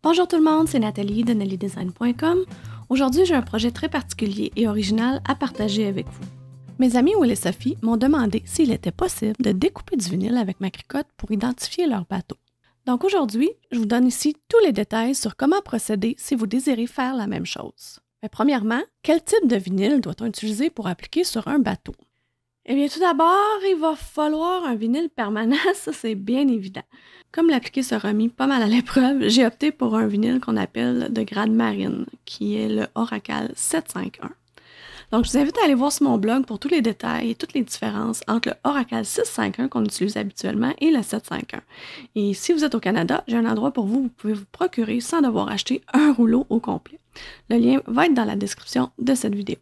Bonjour tout le monde, c'est Nathalie de NellyDesign.com. Aujourd'hui, j'ai un projet très particulier et original à partager avec vous. Mes amis Will et Sophie m'ont demandé s'il était possible de découper du vinyle avec ma cricotte pour identifier leur bateau. Donc aujourd'hui, je vous donne ici tous les détails sur comment procéder si vous désirez faire la même chose. premièrement, quel type de vinyle doit-on utiliser pour appliquer sur un bateau? Eh bien, tout d'abord, il va falloir un vinyle permanent, ça c'est bien évident. Comme l'appliqué se remit pas mal à l'épreuve, j'ai opté pour un vinyle qu'on appelle de grade marine, qui est le Oracle 751. Donc, je vous invite à aller voir sur mon blog pour tous les détails et toutes les différences entre le Oracle 651 qu'on utilise habituellement et le 751. Et si vous êtes au Canada, j'ai un endroit pour vous, vous pouvez vous procurer sans devoir acheter un rouleau au complet. Le lien va être dans la description de cette vidéo.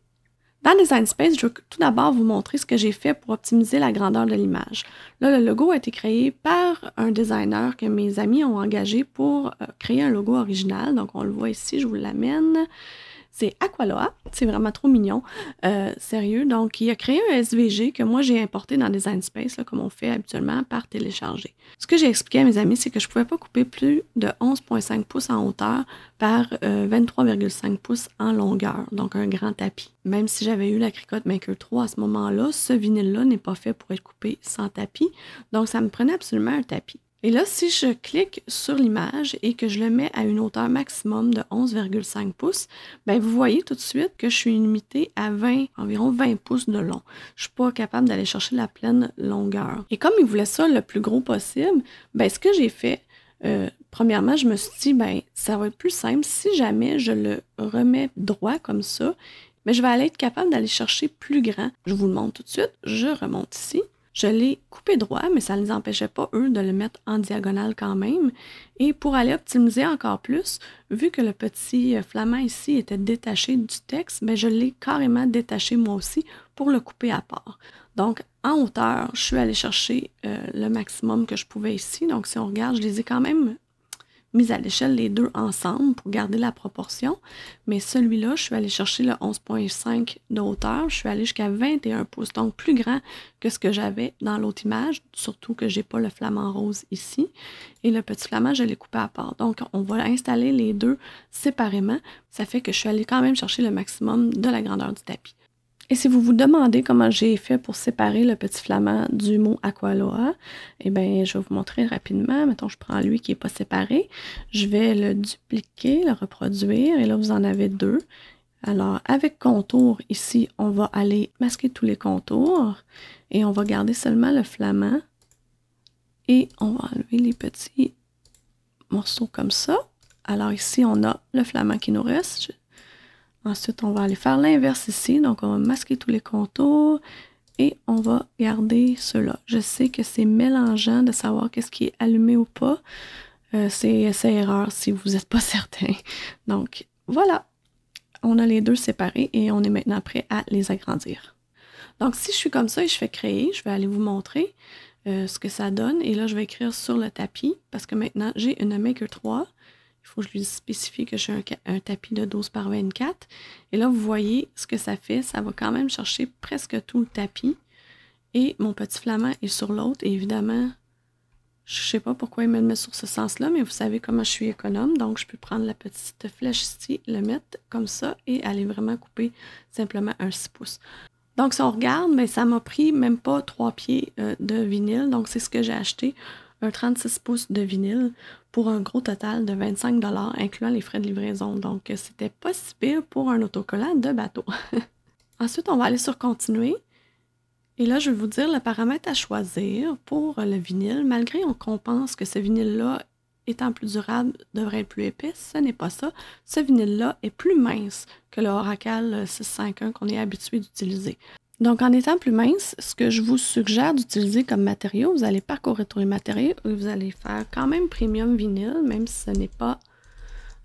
Dans Design Space, je veux tout d'abord vous montrer ce que j'ai fait pour optimiser la grandeur de l'image. Là, le logo a été créé par un designer que mes amis ont engagé pour euh, créer un logo original. Donc, on le voit ici, je vous l'amène c'est Aqualoa. C'est vraiment trop mignon. Euh, sérieux. Donc, il a créé un SVG que moi, j'ai importé dans Design Space, comme on fait habituellement, par télécharger. Ce que j'ai expliqué à mes amis, c'est que je ne pouvais pas couper plus de 11,5 pouces en hauteur par 23,5 euh, pouces en longueur, donc un grand tapis. Même si j'avais eu la Cricut Maker 3 à ce moment-là, ce vinyle-là n'est pas fait pour être coupé sans tapis. Donc, ça me prenait absolument un tapis. Et là, si je clique sur l'image et que je le mets à une hauteur maximum de 11,5 pouces, ben vous voyez tout de suite que je suis limitée à 20, environ 20 pouces de long. Je suis pas capable d'aller chercher la pleine longueur. Et comme il voulait ça le plus gros possible, ben ce que j'ai fait, euh, premièrement, je me suis dit, ben ça va être plus simple si jamais je le remets droit comme ça, mais je vais aller être capable d'aller chercher plus grand. Je vous le montre tout de suite. Je remonte ici. Je l'ai coupé droit, mais ça ne les empêchait pas, eux, de le mettre en diagonale quand même. Et pour aller optimiser encore plus, vu que le petit flamand ici était détaché du texte, mais ben, je l'ai carrément détaché moi aussi pour le couper à part. Donc, en hauteur, je suis allée chercher euh, le maximum que je pouvais ici. Donc, si on regarde, je les ai quand même Mise à l'échelle les deux ensemble pour garder la proportion. Mais celui-là, je suis allée chercher le 11.5 de hauteur. Je suis allée jusqu'à 21 pouces, donc plus grand que ce que j'avais dans l'autre image, surtout que j'ai pas le flamant rose ici. Et le petit flamant, je l'ai coupé à part. Donc, on va installer les deux séparément. Ça fait que je suis allée quand même chercher le maximum de la grandeur du tapis. Et si vous vous demandez comment j'ai fait pour séparer le petit flamand du mot aqualoa, eh bien, je vais vous montrer rapidement. Mettons, je prends lui qui n'est pas séparé. Je vais le dupliquer, le reproduire. Et là, vous en avez deux. Alors, avec contour, ici, on va aller masquer tous les contours. Et on va garder seulement le flamand. Et on va enlever les petits morceaux comme ça. Alors ici, on a le flamand qui nous reste. Ensuite, on va aller faire l'inverse ici. Donc, on va masquer tous les contours et on va garder ceux-là. Je sais que c'est mélangeant de savoir qu'est-ce qui est allumé ou pas. Euh, c'est c'est erreur si vous n'êtes pas certain. Donc, voilà. On a les deux séparés et on est maintenant prêt à les agrandir. Donc, si je suis comme ça et je fais créer, je vais aller vous montrer euh, ce que ça donne. Et là, je vais écrire sur le tapis parce que maintenant, j'ai une Maker 3 il faut que je lui spécifie que j'ai un, un, tapis de 12 par 24. Et là, vous voyez ce que ça fait. Ça va quand même chercher presque tout le tapis. Et mon petit flamand est sur l'autre. Et évidemment, je ne sais pas pourquoi il me le met sur ce sens-là, mais vous savez comment je suis économe. Donc, je peux prendre la petite flèche ici, le mettre comme ça et aller vraiment couper simplement un 6 pouces. Donc, si on regarde, mais ben, ça m'a pris même pas 3 pieds euh, de vinyle. Donc, c'est ce que j'ai acheté, un 36 pouces de vinyle pour un gros total de 25 incluant les frais de livraison. Donc, euh, c'était pas si pire pour un autocollant de bateau. Ensuite, on va aller sur Continuer. Et là, je vais vous dire le paramètre à choisir pour le vinyle. Malgré on pense que ce vinyle-là, étant plus durable, devrait être plus épais, ce n'est pas ça. Ce vinyle-là est plus mince que le Oracle 651 qu'on est habitué d'utiliser. Donc, en étant plus mince, ce que je vous suggère d'utiliser comme matériau, vous allez parcourir tous les matériaux et vous allez faire quand même premium vinyle, même si ce n'est pas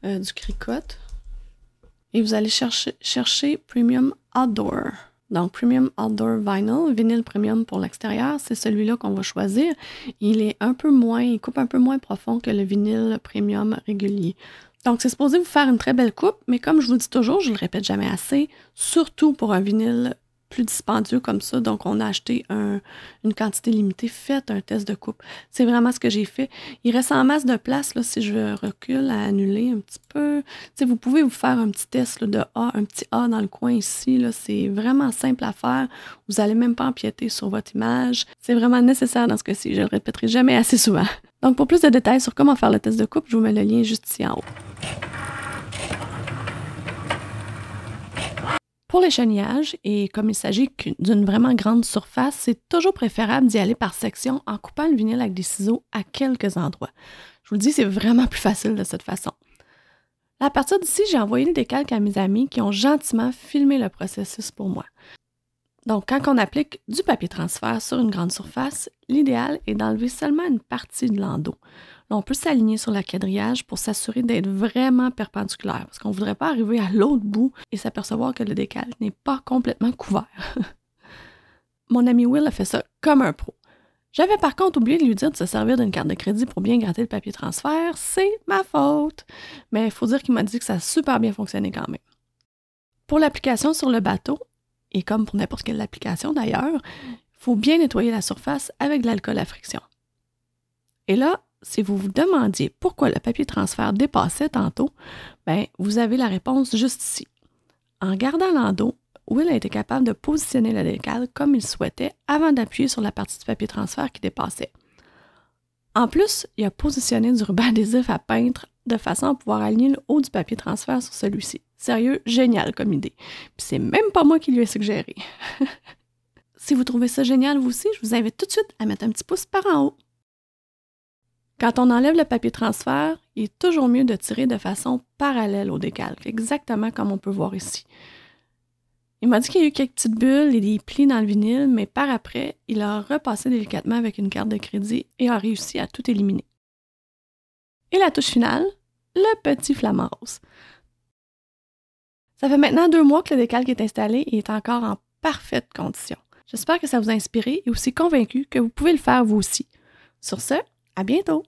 euh, du cricot. Et vous allez chercher, chercher premium outdoor. Donc, Premium Outdoor Vinyl, vinyle premium pour l'extérieur, c'est celui-là qu'on va choisir. Il est un peu moins, il coupe un peu moins profond que le vinyle premium régulier. Donc, c'est supposé vous faire une très belle coupe, mais comme je vous dis toujours, je le répète jamais assez, surtout pour un vinyle plus dispendieux comme ça. Donc, on a acheté une quantité limitée. Faites un test de coupe. C'est vraiment ce que j'ai fait. Il reste en masse de place, là, si je recule à annuler un petit peu. vous pouvez vous faire un petit test de A, un petit A dans le coin ici. C'est vraiment simple à faire. Vous n'allez même pas empiéter sur votre image. C'est vraiment nécessaire dans ce cas-ci. Je le répéterai jamais assez souvent. Donc, pour plus de détails sur comment faire le test de coupe, je vous mets le lien juste ici en haut. Pour chenillages, et comme il s'agit d'une vraiment grande surface, c'est toujours préférable d'y aller par section en coupant le vinyle avec des ciseaux à quelques endroits. Je vous le dis, c'est vraiment plus facile de cette façon. À partir d'ici, j'ai envoyé le décalque à mes amis qui ont gentiment filmé le processus pour moi. Donc, quand on applique du papier transfert sur une grande surface, l'idéal est d'enlever seulement une partie de l'endos. on peut s'aligner sur la quadrillage pour s'assurer d'être vraiment perpendiculaire, parce qu'on ne voudrait pas arriver à l'autre bout et s'apercevoir que le décalque n'est pas complètement couvert. Mon ami Will a fait ça comme un pro. J'avais par contre oublié de lui dire de se servir d'une carte de crédit pour bien gratter le papier transfert. C'est ma faute. Mais il faut dire qu'il m'a dit que ça a super bien fonctionné quand même. Pour l'application sur le bateau, et comme pour n'importe quelle application d'ailleurs, il faut bien nettoyer la surface avec de l'alcool à friction. Et là, si vous vous demandiez pourquoi le papier transfert dépassait tantôt, ben, vous avez la réponse juste ici. En gardant l'endos, Will a été capable de positionner la décale comme il souhaitait avant d'appuyer sur la partie du papier transfert qui dépassait. En plus, il a positionné du ruban adhésif à peindre de façon à pouvoir aligner le haut du papier transfert sur celui-ci. Sérieux, génial comme idée. Puis c'est même pas moi qui lui ai suggéré. si vous trouvez ça génial vous aussi, je vous invite tout de suite à mettre un petit pouce par en haut. Quand on enlève le papier transfert, il est toujours mieux de tirer de façon parallèle au décalque, exactement comme on peut voir ici. Il m'a dit qu'il y a eu quelques petites bulles et des plis dans le vinyle, mais par après, il a repassé délicatement avec une carte de crédit et a réussi à tout éliminer. Et la touche finale, le petit flamant rose. Ça fait maintenant deux mois que le décalque est installé et est encore en parfaite condition. J'espère que ça vous a inspiré et aussi convaincu que vous pouvez le faire vous aussi. Sur ce, à bientôt!